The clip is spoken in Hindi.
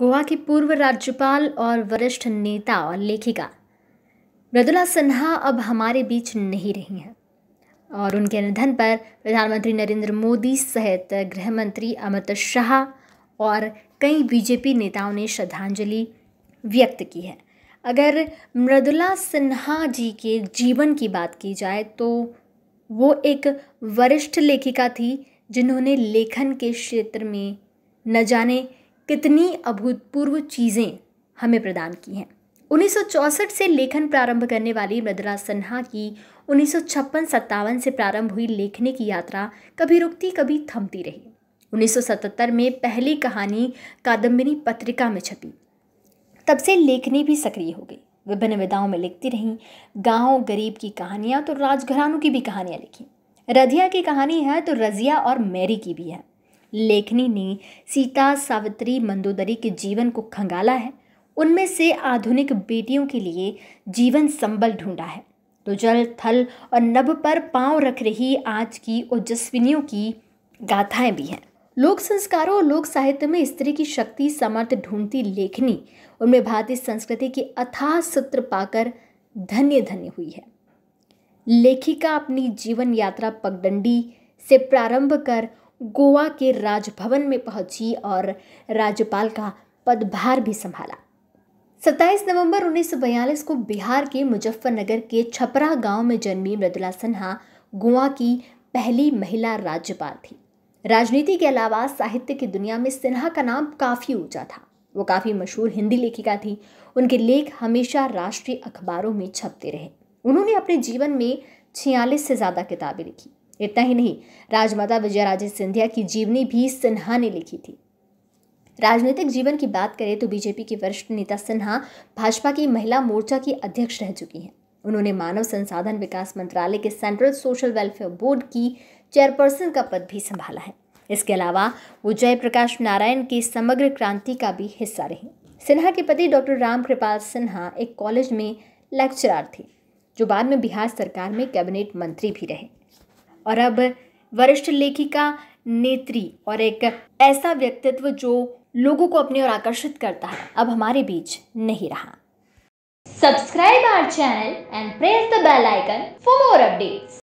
गोवा की पूर्व राज्यपाल और वरिष्ठ नेता और लेखिका मृदुला सिन्हा अब हमारे बीच नहीं रही हैं और उनके निधन पर प्रधानमंत्री नरेंद्र मोदी सहित गृह मंत्री अमित शाह और कई बीजेपी नेताओं ने श्रद्धांजलि व्यक्त की है अगर मृदुला सिन्हा जी के जीवन की बात की जाए तो वो एक वरिष्ठ लेखिका थी जिन्होंने लेखन के क्षेत्र में न जाने कितनी अभूतपूर्व चीज़ें हमें प्रदान की हैं 1964 से लेखन प्रारंभ करने वाली मृदला सिन्हा की उन्नीस सौ से प्रारंभ हुई लेखने की यात्रा कभी रुकती कभी थमती रही 1977 में पहली कहानी कादम्बिनी पत्रिका में छपी तब से लेखनी भी सक्रिय हो गई विभिन्न विधाओं में लिखती रहीं गांव गरीब की कहानियाँ तो राजघरानों की भी कहानियाँ लिखी रधिया की कहानी है तो रजिया और मैरी की भी है लेखनी ने सीता सावित्री मंदोदरी के जीवन को खंगाला है उनमें से आधुनिक बेटियों के लिए जीवन संबल ढूंढा है तो जल थल और नभ पर पांव रख रही आज की ओजस्विनियों की गाथाएं भी हैं लोक संस्कारों और लोक साहित्य में स्त्री की शक्ति समर्थ ढूंढती लेखनी उनमें भारतीय संस्कृति की अथाह सूत्र पाकर धन्य धन्य हुई है लेखिका अपनी जीवन यात्रा पगडंडी से प्रारंभ कर गोवा के राजभवन में पहुंची और राज्यपाल का पदभार भी संभाला 27 नवंबर 1942 को बिहार के मुजफ्फरनगर के छपरा गांव में जन्मी मृदुला सिन्हा गोवा की पहली महिला राज्यपाल थी राजनीति के अलावा साहित्य की दुनिया में सिन्हा का नाम काफ़ी ऊंचा था वो काफ़ी मशहूर हिंदी लेखिका थी उनके लेख हमेशा राष्ट्रीय अखबारों में छपते रहे उन्होंने अपने जीवन में छियालीस से ज़्यादा किताबें लिखी इतना ही नहीं राजमाता विजयराजे सिंधिया की जीवनी भी सिन्हा ने लिखी थी राजनीतिक जीवन की बात करें तो बीजेपी की वरिष्ठ नेता सिन्हा भाजपा की महिला मोर्चा की अध्यक्ष रह चुकी हैं उन्होंने मानव संसाधन विकास मंत्रालय के सेंट्रल सोशल वेलफेयर बोर्ड की चेयरपर्सन का पद भी संभाला है इसके अलावा वो जयप्रकाश नारायण की समग्र क्रांति का भी हिस्सा रहे सिन्हा के पति डॉक्टर राम कृपाल सिन्हा एक कॉलेज में लेक्चरार थे जो बाद में बिहार सरकार में कैबिनेट मंत्री भी रहे और अब वरिष्ठ लेखिका नेत्री और एक ऐसा व्यक्तित्व जो लोगों को अपनी ओर आकर्षित करता है अब हमारे बीच नहीं रहा subscribe our channel and press the bell icon for more updates